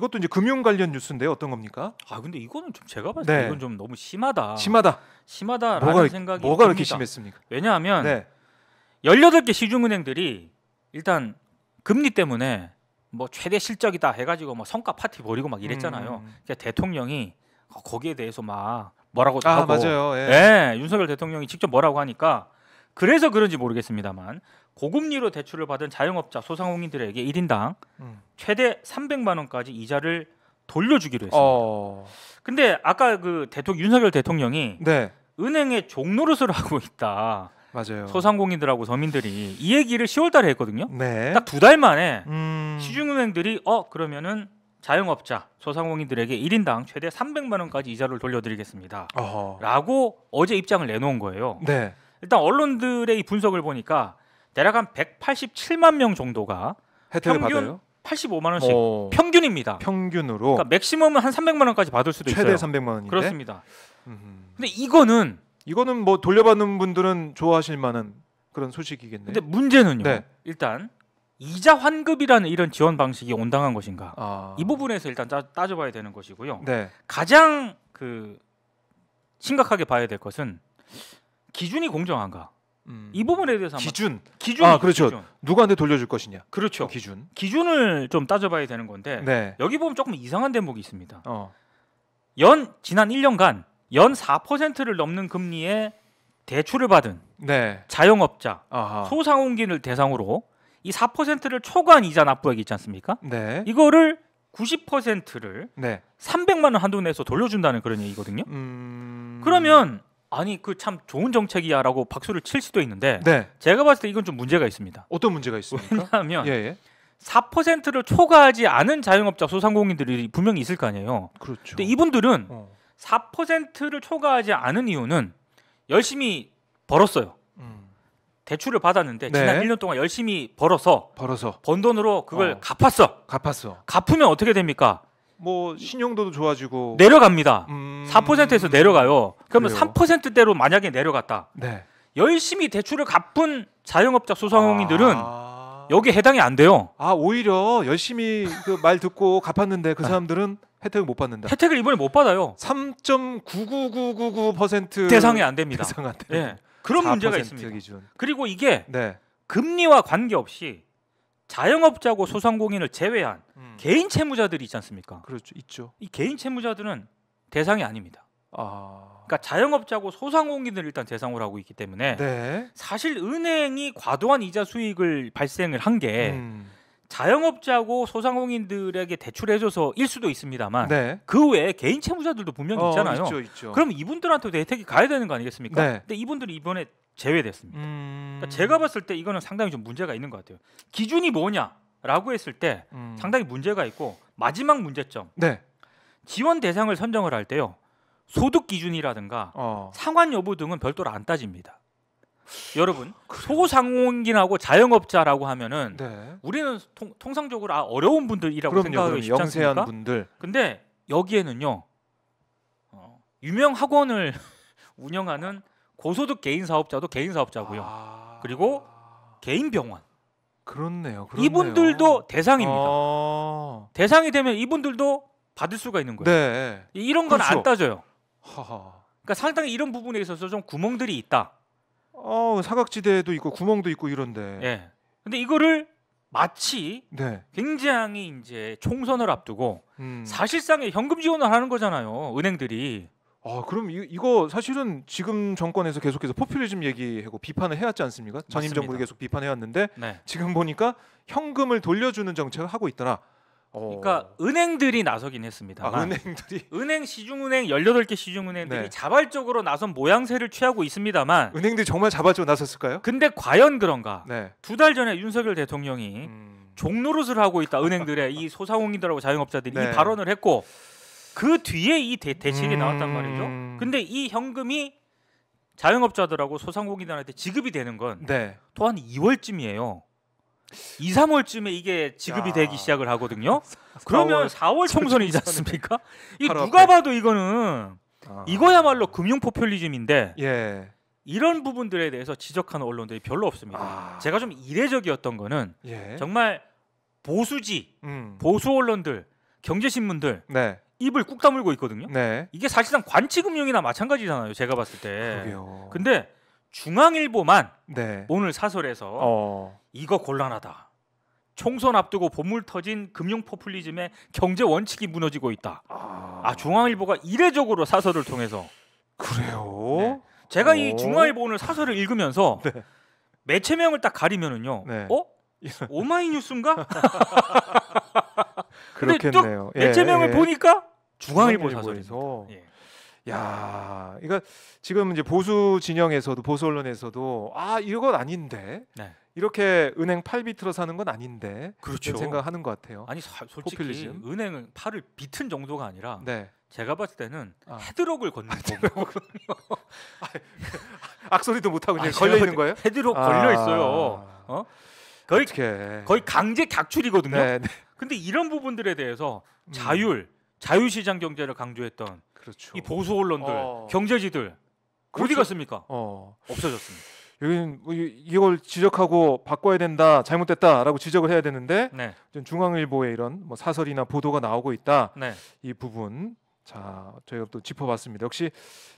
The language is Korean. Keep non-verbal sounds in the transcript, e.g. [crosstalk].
이것도 이제 금융 관련 뉴스인데요. 어떤 겁니까? 아 근데 이거는 좀 제가 봤을 때 네. 이건 좀 너무 심하다. 심하다. 심하다라는 뭐가, 생각이 뭐가 그렇게 심했습니까? 왜냐하면 네. 18개 시중은행들이 일단 금리 때문에 뭐 최대 실적이다 해가지고 뭐 성과 파티 벌이고 막 이랬잖아요. 음. 그러니까 대통령이 어, 거기에 대해서 막 뭐라고 아, 하고 맞아요. 예. 예, 윤석열 대통령이 직접 뭐라고 하니까 그래서 그런지 모르겠습니다만 고금리로 대출을 받은 자영업자 소상공인들에게 1인당 음. 최대 300만 원까지 이자를 돌려주기로 했습니다. 어... 근데 아까 그 대통령 윤석열 대통령이 네. 은행에 종노릇을 [laughs] 하고 있다. 맞아요. 소상공인들하고 서민들이 이 얘기를 10월달에 했거든요. 네. 딱두 달 만에 음... 시중은행들이 어 그러면은 자영업자 소상공인들에게 1인당 최대 300만 원까지 이자를 돌려드리겠습니다. 어허. 라고 어제 입장을 내놓은 거예요. 네. 일단 언론들의 이 분석을 보니까 대략 한 187만 명 정도가 혜택을 평균 받아요? 85만 원씩 어... 평균입니다. 평균으로. 그러니까 맥시멈은 한 300만 원까지 받을 수도 최대 있어요. 최대 300만 원인데. 그렇습니다. 음... 근데 이거는 이거는 뭐 돌려받는 분들은 좋아하실 만한 그런 소식이겠네요. 근데 문제는요. 네. 일단 이자 환급이라는 이런 지원 방식이 온당한 것인가? 아... 이 부분에서 일단 따, 따져봐야 되는 것이고요. 네. 가장 그 심각하게 봐야 될 것은 기준이 공정한가? 음. 이 부분에 대해서 기준 기준 아 그렇죠 기준. 누구한테 돌려줄 것이냐 그렇죠 그 기준 기준을 좀 따져봐야 되는 건데 네. 여기 보면 조금 이상한 대목이 있습니다 어. 연 지난 1년간 연 4%를 넘는 금리에 대출을 받은 네. 자영업자 아하. 소상공인을 대상으로 이 4%를 초과한 이자 납부액이 있지 않습니까? 네. 이거를 90%를 네. 300만 원 한도 내에서 돌려준다는 그런 얘기거든요. 음... 그러면 아니 그 참 좋은 정책이야라고 박수를 칠 수도 있는데 네. 제가 봤을 때 이건 좀 문제가 있습니다. 어떤 문제가 있습니까? 왜냐하면 예, 예. 4%를 초과하지 않은 자영업자 소상공인들이 분명히 있을 거 아니에요. 그렇죠. 근데 이분들은 어. 4%를 초과하지 않은 이유는 열심히 벌었어요. 음. 대출을 받았는데 네. 지난 1년 동안 열심히 벌어서 벌어서 번 돈으로 그걸 어. 갚았어. 갚았어. 갚으면 어떻게 됩니까? 뭐 신용도도 좋아지고 내려갑니다. 음... 4%에서 내려가요. 그러면 그래요. 3%대로 만약에 내려갔다. 네. 열심히 대출을 갚은 자영업자 소상공인들은 아... 여기 해당이 안 돼요. 아 오히려 열심히 그말 듣고 갚았는데 그 아. 사람들은 혜택을 못 받는다. 혜택을 이번에 못 받아요. 3.99999% 대상이 안 됩니다. 대상 안됩 네. 예. 그런 문제가 있습니다. 기준. 그리고 이게 네. 금리와 관계없이 자영업자고 소상공인을 제외한 음. 개인 채무자들이 있지 않습니까? 그렇죠, 있죠. 이 개인 채무자들은 대상이 아닙니다. 아... 그러니까 자영업자고 소상공인을 일단 대상으로 하고 있기 때문에 네. 사실 은행이 과도한 이자 수익을 발생을 한게 음. 자영업자고 소상공인들에게 대출해줘서 일 수도 있습니다만 네. 그 외에 개인 채무자들도 분명히 어, 있잖아요. 있죠, 있죠. 그럼 이분들한테도 혜택이 가야 되는 거 아니겠습니까? 네. 근데 이분들이 이번에 제외됐습니다. 그러니까 음... 그러니까 제가 봤을 때 이거는 상당히 좀 문제가 있는 것 같아요. 기준이 뭐냐라고 했을 때 음... 상당히 문제가 있고 마지막 문제점. 네. 지원 대상을 선정을 할 때요. 소득 기준이라든가 어... 상환 여부 등은 별도로 안 따집니다. 여러분 아, 소상공인하고 자영업자라고 하면은 네. 우리는 통, 상적으로 아, 어려운 분들이라고 그럼요, 생각하기 쉽지 않습니까? 영세한 분들. 근데 여기에는요 어, 유명 학원을 [laughs] 운영하는 고소득 개인 사업자도 개인 사업자고요. 아... 그리고 개인 병원. 그렇네요. 그렇네요. 이분들도 대상입니다. 아... 대상이 되면 이분들도 받을 수가 있는 거예요. 네. 이런 건안 그렇죠. 따져요. 하하... 그러니까 상당히 이런 부분에 있어서 좀 구멍들이 있다. 어, 사각지대도 있고 구멍도 있고 이런데. 예. 근데 이거를 마치 네. 굉장히 이제 총선을 앞두고 음. 사실상의 현금 지원을 하는 거잖아요. 은행들이. 아 그럼 이, 거 사실은 지금 정권에서 계속해서 포퓰리즘 얘기하고 비판을 해왔지 않습니까? 전임 정부 계속 비판해왔는데 네. 지금 보니까 현금을 돌려주는 정책을 하고 있더라. 어... 그러니까 은행들이 나서긴 했습니다 아, 은행들이 [laughs] 은행 시중은행 열여덟 개 시중은행들이 네. 자발적으로 나선 모양새를 취하고 있습니다만 은행들이 정말 자발적으로 나섰을까요? 근데 과연 그런가? 네. 두달 전에 윤석열 대통령이 음... 종로릇을 하고 있다 은행들의 이 소상공인들하고 자영업자들이 네. 이 발언을 했고 그 뒤에 이 대, 대책이 음... 나왔단 말이죠. 음. 근데 이 현금이 자영업자들하고 소상공인들한테 지급이 되는 건 네. 또한 2월쯤이에요. 2, 3월쯤에 이게 지급이 야... 되기 시작을 하거든요. [laughs] 그러면 4월 총선이지 않습니까? 이 누가 봐도 이거는 아. 이거야말로 금융 포퓰리즘인데 예. 이런 부분들에 대해서 지적하는 언론들이 별로 없습니다. 아... 제가 좀 이례적이었던 거는 예. 정말 보수지, 음. 보수 언론들, 경제신문들 네. 입을 꾹 다물고 있거든요. 네. 이게 사실상 관치금융이나 마찬가지잖아요. 제가 봤을 때. 그러게요. 근데 중앙일보만 네. 오늘 사설에서 어. 이거 곤란하다. 총선 앞두고 보물 터진 금융 포퓰리즘의 경제 원칙이 무너지고 있다. 아, 아 중앙일보가 이례적으로 사설을 통해서 그래요. 네. 제가 오. 이 어. 중앙일보 오늘 사설을 읽으면서 네. 매체명을 딱 가리면은요. 네. 어? 오마이뉴스인가? [laughs] 그렇겠네요. 예, 매체명을 예, 예. 보니까 중앙일보 사설에서. 예. 야, 그러 지금 이제 보수 진영에서도 보수 언론에서도 아 이건 아닌데 네. 이렇게 은행 팔 비틀어 사는 건 아닌데 그렇죠. 생각하는 것 같아요. 아니 사, 솔직히 포퓰리즘. 은행은 팔을 비튼 정도가 아니라 네. 제가 봤을 때는 아. 헤드록을 걷는 아, 거 [laughs] 악소리도 못 하고 그냥 아, 걸려 있는 거예요? 헤드록 아. 걸려 있어요. 아. 어? 거의 어떡해. 거의 강제 객출이거든요. 네, 네. 근데 이런 부분들에 대해서 음. 자율 자유시장 경제를 강조했던 그렇죠. 이 보수 언론들, 어. 경제지들 그렇죠. 어디 갔습니까? 어. 없어졌습니다. 여기는 뭐 이걸 지적하고 바꿔야 된다, 잘못됐다라고 지적을 해야 되는데 네. 중앙일보에 이런 뭐 사설이나 보도가 나오고 있다 네. 이 부분 자 저희가 또 짚어봤습니다. 역시